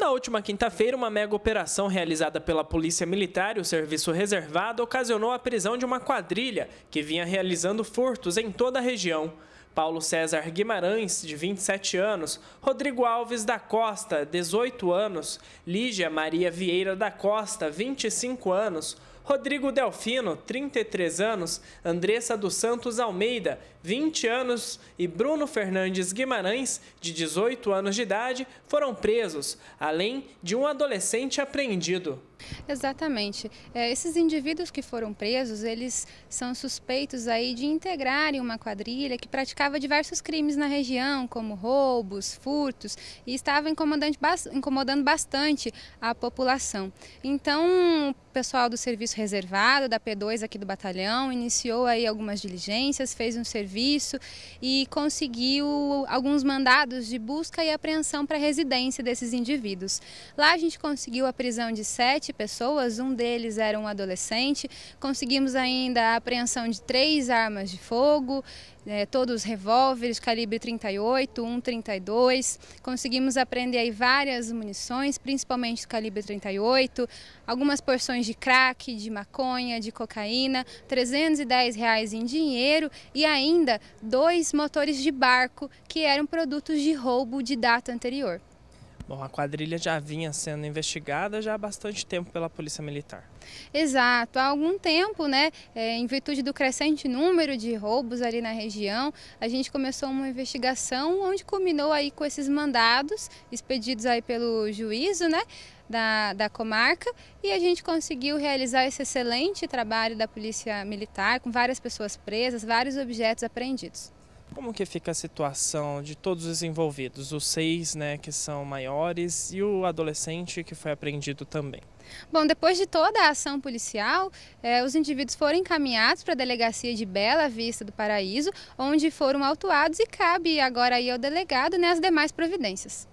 Na última quinta-feira, uma mega operação realizada pela Polícia Militar e o Serviço Reservado ocasionou a prisão de uma quadrilha que vinha realizando furtos em toda a região. Paulo César Guimarães, de 27 anos, Rodrigo Alves da Costa, 18 anos, Lígia Maria Vieira da Costa, 25 anos, Rodrigo Delfino, 33 anos, Andressa dos Santos Almeida, 20 anos e Bruno Fernandes Guimarães, de 18 anos de idade, foram presos, além de um adolescente apreendido. Exatamente. É, esses indivíduos que foram presos, eles são suspeitos aí de integrarem uma quadrilha que praticava diversos crimes na região, como roubos, furtos, e estava incomodando bastante a população. Então, o pessoal do serviço reservado, da P2 aqui do batalhão, iniciou aí algumas diligências, fez um serviço e conseguiu alguns mandados de busca e apreensão para a residência desses indivíduos. Lá a gente conseguiu a prisão de sete pessoas, um deles era um adolescente, conseguimos ainda a apreensão de três armas de fogo, é, todos revólveres calibre 38, 132. Conseguimos apreender aí várias munições, principalmente calibre 38, algumas porções de crack, de maconha, de cocaína, 310 reais em dinheiro e ainda dois motores de barco que eram produtos de roubo de data anterior. Bom, a quadrilha já vinha sendo investigada já há bastante tempo pela Polícia Militar. Exato, há algum tempo, né, é, em virtude do crescente número de roubos ali na região, a gente começou uma investigação onde culminou aí com esses mandados expedidos aí pelo juízo, né, da, da, comarca e a gente conseguiu realizar esse excelente trabalho da Polícia Militar, com várias pessoas presas, vários objetos apreendidos. Como que fica a situação de todos os envolvidos, os seis né, que são maiores e o adolescente que foi apreendido também? Bom, depois de toda a ação policial, eh, os indivíduos foram encaminhados para a delegacia de Bela Vista do Paraíso, onde foram autuados e cabe agora aí ao delegado né, as demais providências.